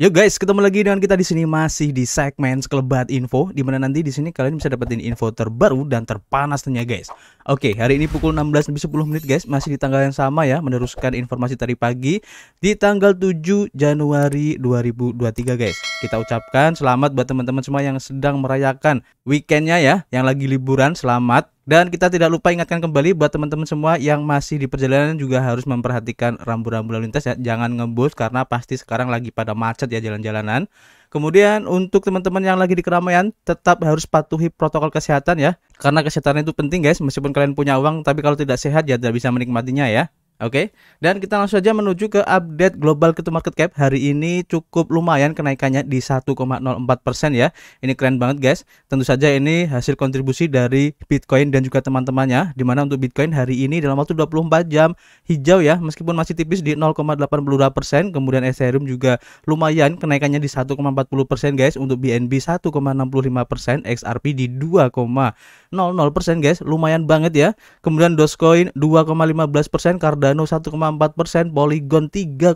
Yo guys, ketemu lagi dengan kita di sini masih di segmen Sekelebat Info di mana nanti di sini kalian bisa dapetin info terbaru dan terpanas tentunya guys. Oke, hari ini pukul 16.10 menit guys, masih di tanggal yang sama ya, meneruskan informasi tadi pagi di tanggal 7 Januari 2023 guys. Kita ucapkan selamat buat teman-teman semua yang sedang merayakan weekendnya ya, yang lagi liburan, selamat dan kita tidak lupa ingatkan kembali buat teman-teman semua yang masih di perjalanan juga harus memperhatikan rambu-rambu lalu lintas ya. Jangan ngebut karena pasti sekarang lagi pada macet ya jalan-jalanan. Kemudian untuk teman-teman yang lagi di keramaian tetap harus patuhi protokol kesehatan ya. Karena kesehatan itu penting guys, meskipun kalian punya uang tapi kalau tidak sehat ya tidak bisa menikmatinya ya. Oke, okay? dan kita langsung saja menuju ke update global crypto market cap. Hari ini cukup lumayan kenaikannya di 1,04% persen ya. Ini keren banget guys. Tentu saja ini hasil kontribusi dari Bitcoin dan juga teman-temannya Dimana untuk Bitcoin hari ini dalam waktu 24 jam hijau ya, meskipun masih tipis di 0,82%. Kemudian Ethereum juga lumayan kenaikannya di 1,40% guys untuk BNB 1,65%, XRP di 2,00% guys. Lumayan banget ya. Kemudian Dogecoin 2,15% karena Cardano 1,4 persen, Polygon 3,25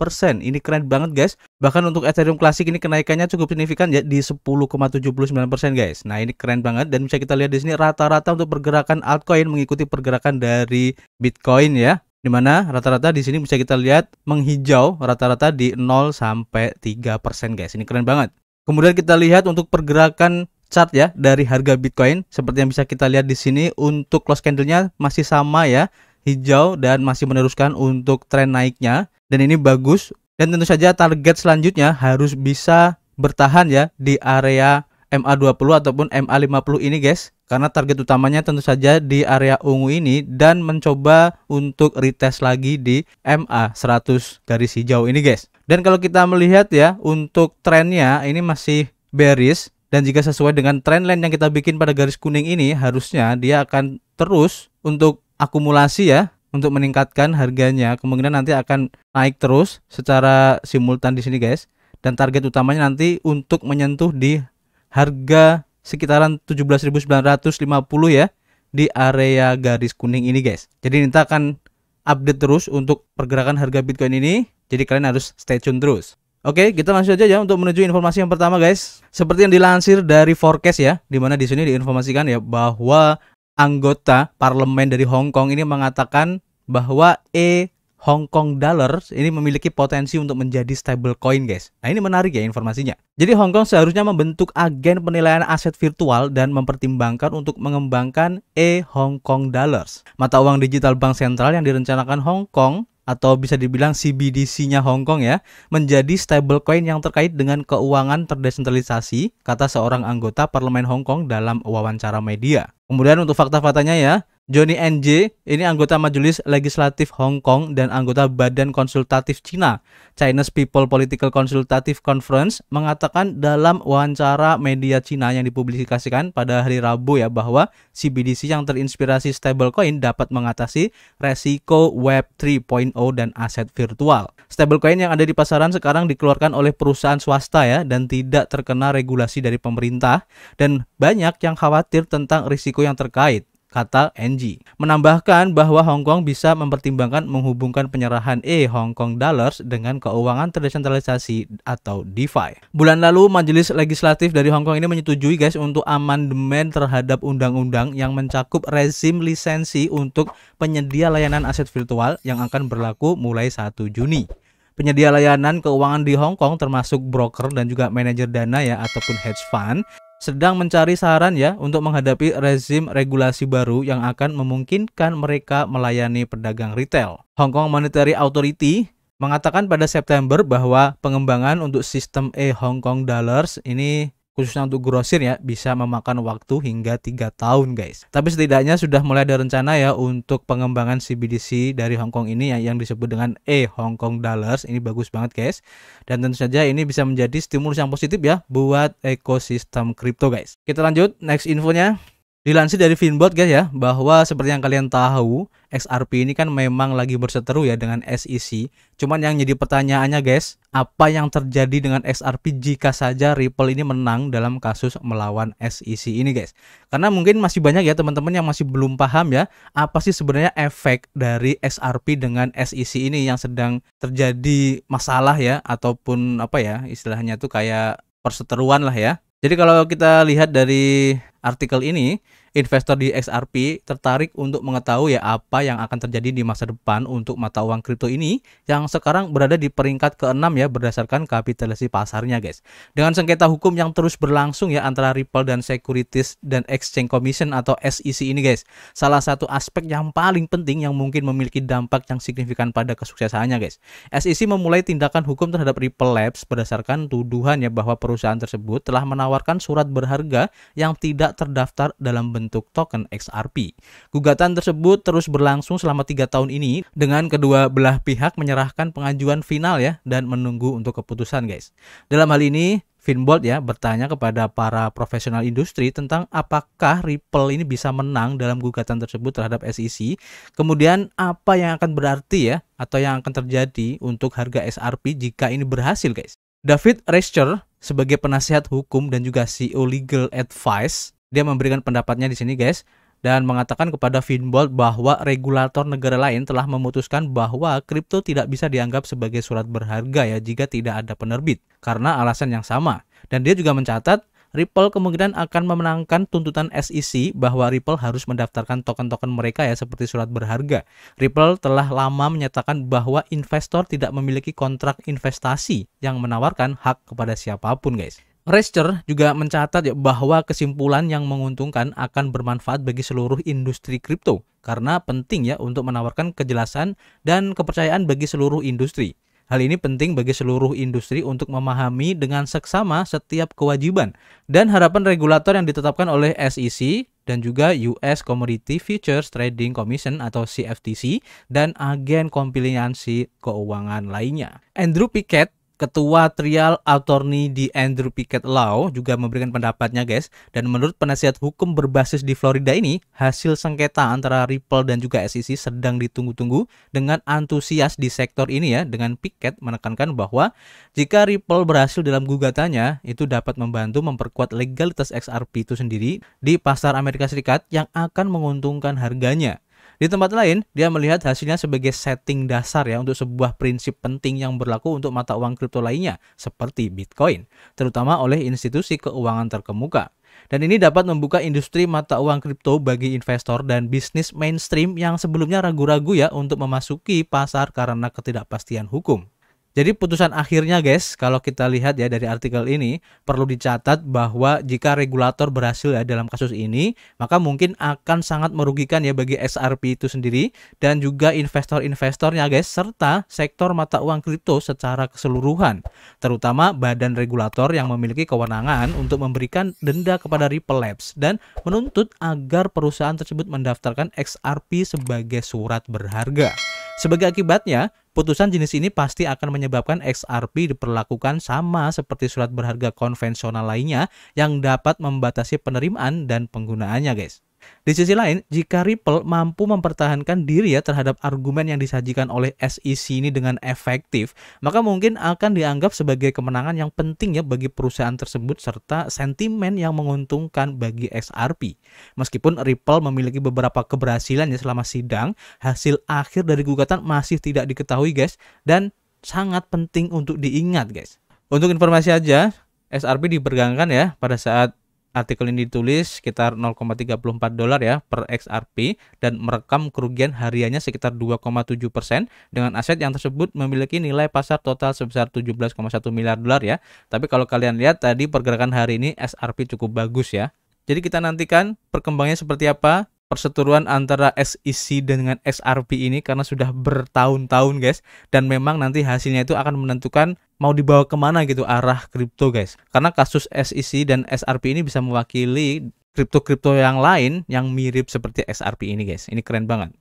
persen. Ini keren banget guys. Bahkan untuk Ethereum klasik ini kenaikannya cukup signifikan ya di 10,79 persen guys. Nah ini keren banget dan bisa kita lihat di sini rata-rata untuk pergerakan altcoin mengikuti pergerakan dari Bitcoin ya di mana rata-rata di sini bisa kita lihat menghijau rata-rata di 0 sampai 3% guys. Ini keren banget. Kemudian kita lihat untuk pergerakan chart ya dari harga Bitcoin seperti yang bisa kita lihat di sini untuk close candlenya masih sama ya hijau dan masih meneruskan untuk tren naiknya dan ini bagus dan tentu saja target selanjutnya harus bisa bertahan ya di area MA20 ataupun MA50 ini guys karena target utamanya tentu saja di area ungu ini dan mencoba untuk retest lagi di MA100 garis hijau ini guys dan kalau kita melihat ya untuk trennya ini masih bearish dan jika sesuai dengan trendline yang kita bikin pada garis kuning ini harusnya dia akan terus untuk akumulasi ya untuk meningkatkan harganya. Kemungkinan nanti akan naik terus secara simultan di sini guys. Dan target utamanya nanti untuk menyentuh di harga sekitaran 17.950 ya di area garis kuning ini guys. Jadi kita akan update terus untuk pergerakan harga Bitcoin ini. Jadi kalian harus stay tune terus. Oke, kita langsung aja ya untuk menuju informasi yang pertama guys. Seperti yang dilansir dari forecast ya, dimana di sini diinformasikan ya bahwa anggota parlemen dari Hong Kong ini mengatakan bahwa E Hong Kong dollars ini memiliki potensi untuk menjadi stable coin guys. Nah ini menarik ya informasinya. Jadi Hong Kong seharusnya membentuk agen penilaian aset virtual dan mempertimbangkan untuk mengembangkan e Hong Kong dollars. Mata uang digital bank sentral yang direncanakan Hong Kong atau bisa dibilang CBDC-nya Hong Kong ya, menjadi stablecoin yang terkait dengan keuangan terdesentralisasi, kata seorang anggota parlemen Hong Kong dalam wawancara media. Kemudian untuk fakta-faktanya ya, Johnny NJ ini anggota Majelis Legislatif Hong Kong dan anggota Badan Konsultatif Cina, China's People Political Consultative Conference, mengatakan dalam wawancara media Cina yang dipublikasikan pada hari Rabu ya bahwa CBDC yang terinspirasi stablecoin dapat mengatasi resiko Web 3.0 dan aset virtual. Stablecoin yang ada di pasaran sekarang dikeluarkan oleh perusahaan swasta ya dan tidak terkena regulasi dari pemerintah dan banyak yang khawatir tentang risiko yang terkait kata NG. Menambahkan bahwa Hong Kong bisa mempertimbangkan menghubungkan penyerahan E Hong Kong Dollars dengan keuangan terdesentralisasi atau DeFi. Bulan lalu Majelis Legislatif dari Hong Kong ini menyetujui guys untuk amandemen terhadap undang-undang yang mencakup rezim lisensi untuk penyedia layanan aset virtual yang akan berlaku mulai 1 Juni. Penyedia layanan keuangan di Hong Kong termasuk broker dan juga manajer dana ya ataupun hedge fund sedang mencari saran ya untuk menghadapi rezim regulasi baru yang akan memungkinkan mereka melayani pedagang retail. Hong Kong Monetary Authority mengatakan pada September bahwa pengembangan untuk sistem e Hong Kong Dollars ini khususnya untuk grosir ya bisa memakan waktu hingga 3 tahun guys. Tapi setidaknya sudah mulai ada rencana ya untuk pengembangan CBDC dari Hong Kong ini ya, yang, disebut dengan E Hong Kong Dollars. Ini bagus banget guys. Dan tentu saja ini bisa menjadi stimulus yang positif ya buat ekosistem kripto guys. Kita lanjut next infonya. Dilansir dari Finbot guys ya, bahwa seperti yang kalian tahu, XRP ini kan memang lagi berseteru ya dengan SEC. Cuman yang jadi pertanyaannya guys, apa yang terjadi dengan XRP jika saja Ripple ini menang dalam kasus melawan SEC ini guys? Karena mungkin masih banyak ya teman-teman yang masih belum paham ya, apa sih sebenarnya efek dari XRP dengan SEC ini yang sedang terjadi masalah ya ataupun apa ya istilahnya tuh kayak perseteruan lah ya. Jadi kalau kita lihat dari artikel ini investor di XRP tertarik untuk mengetahui ya apa yang akan terjadi di masa depan untuk mata uang kripto ini yang sekarang berada di peringkat ke-6 ya berdasarkan kapitalisasi pasarnya guys. Dengan sengketa hukum yang terus berlangsung ya antara Ripple dan Securities dan Exchange Commission atau SEC ini guys. Salah satu aspek yang paling penting yang mungkin memiliki dampak yang signifikan pada kesuksesannya guys. SEC memulai tindakan hukum terhadap Ripple Labs berdasarkan tuduhan ya bahwa perusahaan tersebut telah menawarkan surat berharga yang tidak terdaftar dalam bentuk bentuk token XRP. Gugatan tersebut terus berlangsung selama tiga tahun ini dengan kedua belah pihak menyerahkan pengajuan final ya dan menunggu untuk keputusan guys. Dalam hal ini Finbold ya bertanya kepada para profesional industri tentang apakah Ripple ini bisa menang dalam gugatan tersebut terhadap SEC. Kemudian apa yang akan berarti ya atau yang akan terjadi untuk harga SRP jika ini berhasil guys. David Rescher sebagai penasihat hukum dan juga CEO Legal Advice dia memberikan pendapatnya di sini guys dan mengatakan kepada Finbold bahwa regulator negara lain telah memutuskan bahwa kripto tidak bisa dianggap sebagai surat berharga ya jika tidak ada penerbit karena alasan yang sama. Dan dia juga mencatat Ripple kemungkinan akan memenangkan tuntutan SEC bahwa Ripple harus mendaftarkan token-token mereka ya seperti surat berharga. Ripple telah lama menyatakan bahwa investor tidak memiliki kontrak investasi yang menawarkan hak kepada siapapun guys. Rescher juga mencatat ya bahwa kesimpulan yang menguntungkan akan bermanfaat bagi seluruh industri kripto karena penting ya untuk menawarkan kejelasan dan kepercayaan bagi seluruh industri. Hal ini penting bagi seluruh industri untuk memahami dengan seksama setiap kewajiban dan harapan regulator yang ditetapkan oleh SEC dan juga US Commodity Futures Trading Commission atau CFTC dan agen kompliansi keuangan lainnya. Andrew Pickett Ketua Trial Attorney di Andrew Pickett Law juga memberikan pendapatnya guys. Dan menurut penasihat hukum berbasis di Florida ini, hasil sengketa antara Ripple dan juga SEC sedang ditunggu-tunggu dengan antusias di sektor ini ya. Dengan Pickett menekankan bahwa jika Ripple berhasil dalam gugatannya, itu dapat membantu memperkuat legalitas XRP itu sendiri di pasar Amerika Serikat yang akan menguntungkan harganya. Di tempat lain, dia melihat hasilnya sebagai setting dasar ya untuk sebuah prinsip penting yang berlaku untuk mata uang kripto lainnya seperti Bitcoin, terutama oleh institusi keuangan terkemuka. Dan ini dapat membuka industri mata uang kripto bagi investor dan bisnis mainstream yang sebelumnya ragu-ragu ya untuk memasuki pasar karena ketidakpastian hukum. Jadi putusan akhirnya guys, kalau kita lihat ya dari artikel ini perlu dicatat bahwa jika regulator berhasil ya dalam kasus ini, maka mungkin akan sangat merugikan ya bagi SRP itu sendiri dan juga investor-investornya guys serta sektor mata uang kripto secara keseluruhan, terutama badan regulator yang memiliki kewenangan untuk memberikan denda kepada Ripple Labs dan menuntut agar perusahaan tersebut mendaftarkan XRP sebagai surat berharga. Sebagai akibatnya, Putusan jenis ini pasti akan menyebabkan XRP diperlakukan sama seperti surat berharga konvensional lainnya yang dapat membatasi penerimaan dan penggunaannya, guys. Di sisi lain, jika Ripple mampu mempertahankan diri ya terhadap argumen yang disajikan oleh SEC ini dengan efektif, maka mungkin akan dianggap sebagai kemenangan yang penting ya bagi perusahaan tersebut serta sentimen yang menguntungkan bagi XRP. Meskipun Ripple memiliki beberapa keberhasilan ya selama sidang, hasil akhir dari gugatan masih tidak diketahui guys dan sangat penting untuk diingat guys. Untuk informasi aja, XRP diperdagangkan ya pada saat artikel ini ditulis sekitar 0,34 dolar ya per XRP dan merekam kerugian hariannya sekitar 2,7 persen dengan aset yang tersebut memiliki nilai pasar total sebesar 17,1 miliar dolar ya. Tapi kalau kalian lihat tadi pergerakan hari ini XRP cukup bagus ya. Jadi kita nantikan perkembangannya seperti apa perseteruan antara SEC dengan SRP ini karena sudah bertahun-tahun guys dan memang nanti hasilnya itu akan menentukan mau dibawa kemana gitu arah kripto guys karena kasus SEC dan SRP ini bisa mewakili kripto-kripto yang lain yang mirip seperti SRP ini guys ini keren banget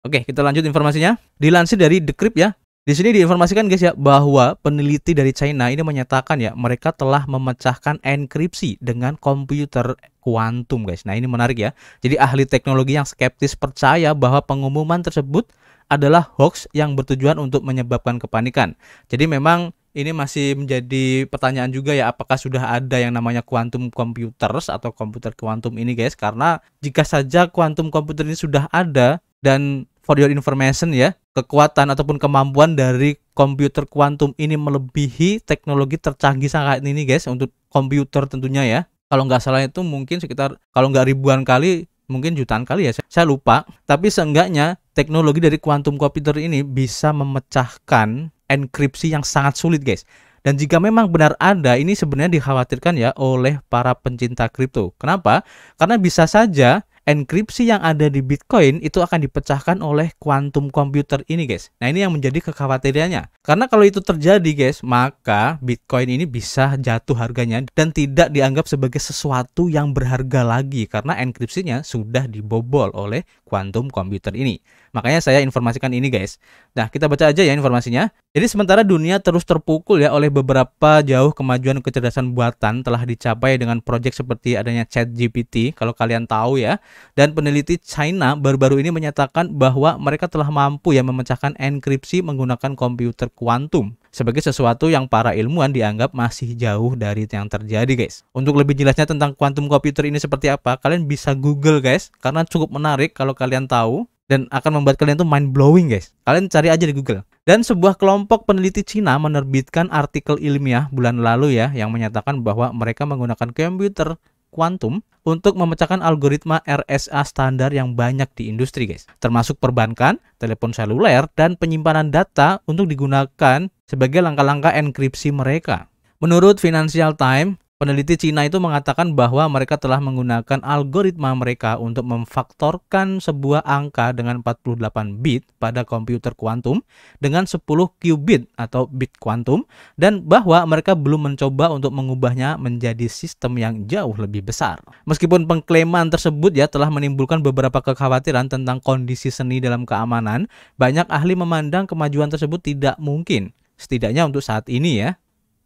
Oke, kita lanjut informasinya. Dilansir dari The Crypt ya, di sini diinformasikan guys ya bahwa peneliti dari China ini menyatakan ya mereka telah memecahkan enkripsi dengan komputer kuantum guys. Nah, ini menarik ya. Jadi ahli teknologi yang skeptis percaya bahwa pengumuman tersebut adalah hoax yang bertujuan untuk menyebabkan kepanikan. Jadi memang ini masih menjadi pertanyaan juga ya apakah sudah ada yang namanya kuantum computers atau komputer kuantum ini guys karena jika saja kuantum komputer ini sudah ada dan for your information ya, kekuatan ataupun kemampuan dari komputer kuantum ini melebihi teknologi tercanggih saat ini guys untuk komputer tentunya ya. Kalau nggak salah itu mungkin sekitar kalau nggak ribuan kali mungkin jutaan kali ya saya lupa tapi seenggaknya teknologi dari kuantum komputer ini bisa memecahkan enkripsi yang sangat sulit guys dan jika memang benar ada, ini sebenarnya dikhawatirkan ya oleh para pencinta kripto. Kenapa? Karena bisa saja enkripsi yang ada di Bitcoin itu akan dipecahkan oleh quantum computer ini guys. Nah ini yang menjadi kekhawatirannya. Karena kalau itu terjadi guys, maka Bitcoin ini bisa jatuh harganya dan tidak dianggap sebagai sesuatu yang berharga lagi karena enkripsinya sudah dibobol oleh quantum computer ini. Makanya saya informasikan ini guys. Nah kita baca aja ya informasinya. Jadi sementara dunia terus terpukul ya oleh beberapa jauh kemajuan kecerdasan buatan telah dicapai dengan proyek seperti adanya chat GPT. kalau kalian tahu ya dan peneliti China baru-baru ini menyatakan bahwa mereka telah mampu ya memecahkan enkripsi menggunakan komputer kuantum sebagai sesuatu yang para ilmuwan dianggap masih jauh dari yang terjadi guys. Untuk lebih jelasnya tentang kuantum komputer ini seperti apa, kalian bisa google guys karena cukup menarik kalau kalian tahu dan akan membuat kalian tuh mind blowing guys. Kalian cari aja di Google. Dan sebuah kelompok peneliti Cina menerbitkan artikel ilmiah bulan lalu ya yang menyatakan bahwa mereka menggunakan komputer kuantum untuk memecahkan algoritma RSA standar yang banyak di industri, guys. Termasuk perbankan, telepon seluler, dan penyimpanan data untuk digunakan sebagai langkah-langkah enkripsi mereka. Menurut Financial Times, Peneliti Cina itu mengatakan bahwa mereka telah menggunakan algoritma mereka untuk memfaktorkan sebuah angka dengan 48 bit pada komputer kuantum dengan 10 qubit atau bit kuantum dan bahwa mereka belum mencoba untuk mengubahnya menjadi sistem yang jauh lebih besar. Meskipun pengklaiman tersebut ya telah menimbulkan beberapa kekhawatiran tentang kondisi seni dalam keamanan, banyak ahli memandang kemajuan tersebut tidak mungkin setidaknya untuk saat ini ya.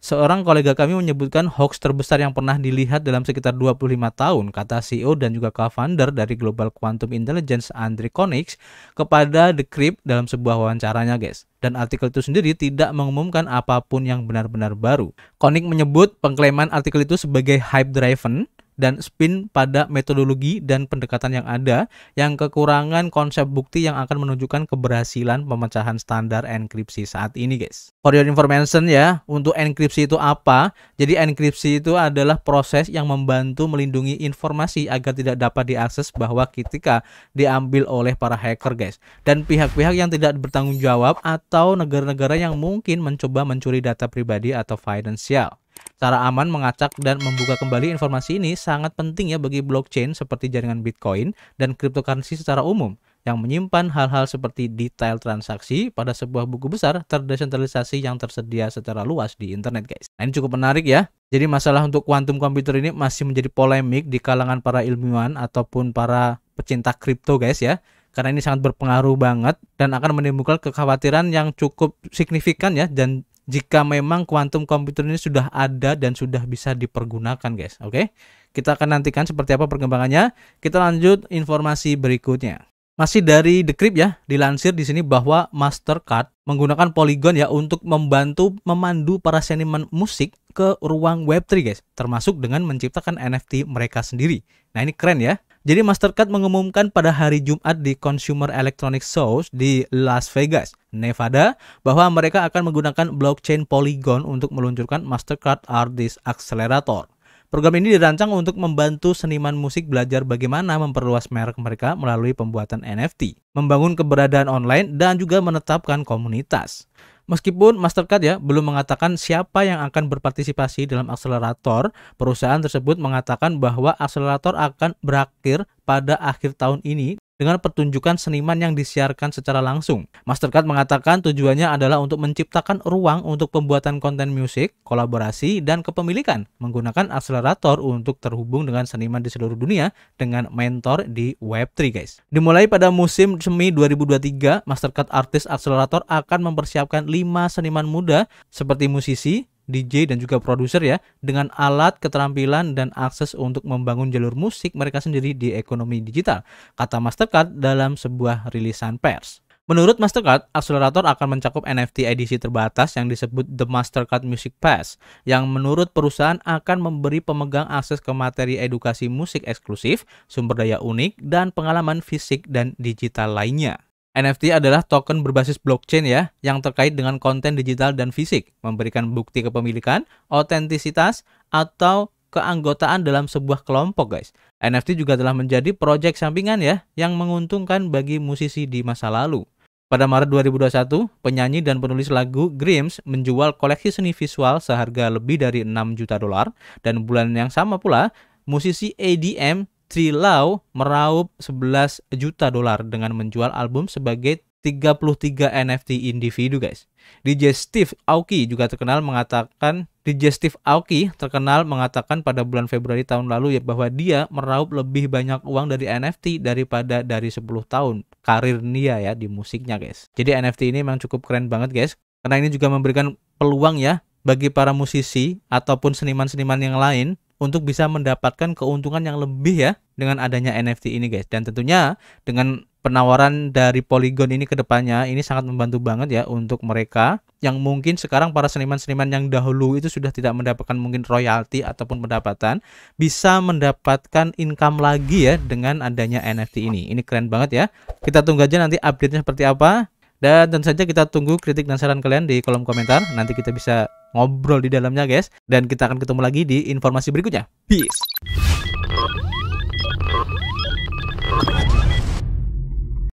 Seorang kolega kami menyebutkan hoax terbesar yang pernah dilihat dalam sekitar 25 tahun, kata CEO dan juga co-founder dari Global Quantum Intelligence Andre Konix kepada The Crypt dalam sebuah wawancaranya, guys. Dan artikel itu sendiri tidak mengumumkan apapun yang benar-benar baru. Konix menyebut pengklaiman artikel itu sebagai hype driven dan spin pada metodologi dan pendekatan yang ada yang kekurangan konsep bukti yang akan menunjukkan keberhasilan pemecahan standar enkripsi saat ini guys. For your information ya, untuk enkripsi itu apa? Jadi enkripsi itu adalah proses yang membantu melindungi informasi agar tidak dapat diakses bahwa ketika diambil oleh para hacker guys. Dan pihak-pihak yang tidak bertanggung jawab atau negara-negara yang mungkin mencoba mencuri data pribadi atau finansial. Cara aman mengacak dan membuka kembali informasi ini sangat penting ya bagi blockchain seperti jaringan Bitcoin dan cryptocurrency secara umum yang menyimpan hal-hal seperti detail transaksi pada sebuah buku besar terdesentralisasi yang tersedia secara luas di internet guys. Nah, ini cukup menarik ya. Jadi masalah untuk quantum computer ini masih menjadi polemik di kalangan para ilmuwan ataupun para pecinta kripto guys ya. Karena ini sangat berpengaruh banget dan akan menimbulkan kekhawatiran yang cukup signifikan ya dan jika memang kuantum komputer ini sudah ada dan sudah bisa dipergunakan guys oke kita akan nantikan seperti apa perkembangannya kita lanjut informasi berikutnya masih dari Decrypt ya, dilansir di sini bahwa Mastercard menggunakan Polygon ya untuk membantu memandu para seniman musik ke ruang Web3 guys, termasuk dengan menciptakan NFT mereka sendiri. Nah ini keren ya. Jadi Mastercard mengumumkan pada hari Jumat di Consumer Electronics Show di Las Vegas, Nevada, bahwa mereka akan menggunakan blockchain Polygon untuk meluncurkan Mastercard Artist Accelerator. Program ini dirancang untuk membantu seniman musik belajar bagaimana memperluas merek mereka melalui pembuatan NFT, membangun keberadaan online, dan juga menetapkan komunitas. Meskipun Mastercard ya belum mengatakan siapa yang akan berpartisipasi dalam akselerator, perusahaan tersebut mengatakan bahwa akselerator akan berakhir pada akhir tahun ini dengan pertunjukan seniman yang disiarkan secara langsung. Mastercard mengatakan tujuannya adalah untuk menciptakan ruang untuk pembuatan konten musik, kolaborasi, dan kepemilikan menggunakan akselerator untuk terhubung dengan seniman di seluruh dunia dengan mentor di Web3 guys. Dimulai pada musim semi 2023, Mastercard Artist Accelerator akan mempersiapkan lima seniman muda seperti musisi, DJ dan juga produser ya dengan alat, keterampilan dan akses untuk membangun jalur musik mereka sendiri di ekonomi digital, kata Mastercard dalam sebuah rilisan pers. Menurut Mastercard, akselerator akan mencakup NFT edisi terbatas yang disebut The Mastercard Music Pass, yang menurut perusahaan akan memberi pemegang akses ke materi edukasi musik eksklusif, sumber daya unik, dan pengalaman fisik dan digital lainnya. NFT adalah token berbasis blockchain ya, yang terkait dengan konten digital dan fisik, memberikan bukti kepemilikan, otentisitas, atau keanggotaan dalam sebuah kelompok guys. NFT juga telah menjadi proyek sampingan ya, yang menguntungkan bagi musisi di masa lalu. Pada Maret 2021, penyanyi dan penulis lagu Grimes menjual koleksi seni visual seharga lebih dari 6 juta dolar, dan bulan yang sama pula, musisi ADM Tri Lau meraup 11 juta dolar dengan menjual album sebagai 33 NFT individu guys. DJ Steve Aoki juga terkenal mengatakan DJ Steve Aoki terkenal mengatakan pada bulan Februari tahun lalu ya bahwa dia meraup lebih banyak uang dari NFT daripada dari 10 tahun karir dia ya di musiknya guys. Jadi NFT ini memang cukup keren banget guys karena ini juga memberikan peluang ya bagi para musisi ataupun seniman-seniman yang lain untuk bisa mendapatkan keuntungan yang lebih ya dengan adanya NFT ini guys dan tentunya dengan penawaran dari Polygon ini ke depannya ini sangat membantu banget ya untuk mereka yang mungkin sekarang para seniman-seniman yang dahulu itu sudah tidak mendapatkan mungkin royalti ataupun pendapatan bisa mendapatkan income lagi ya dengan adanya NFT ini ini keren banget ya kita tunggu aja nanti update-nya seperti apa dan tentu saja kita tunggu kritik dan saran kalian di kolom komentar. Nanti kita bisa ngobrol di dalamnya guys. Dan kita akan ketemu lagi di informasi berikutnya. Peace!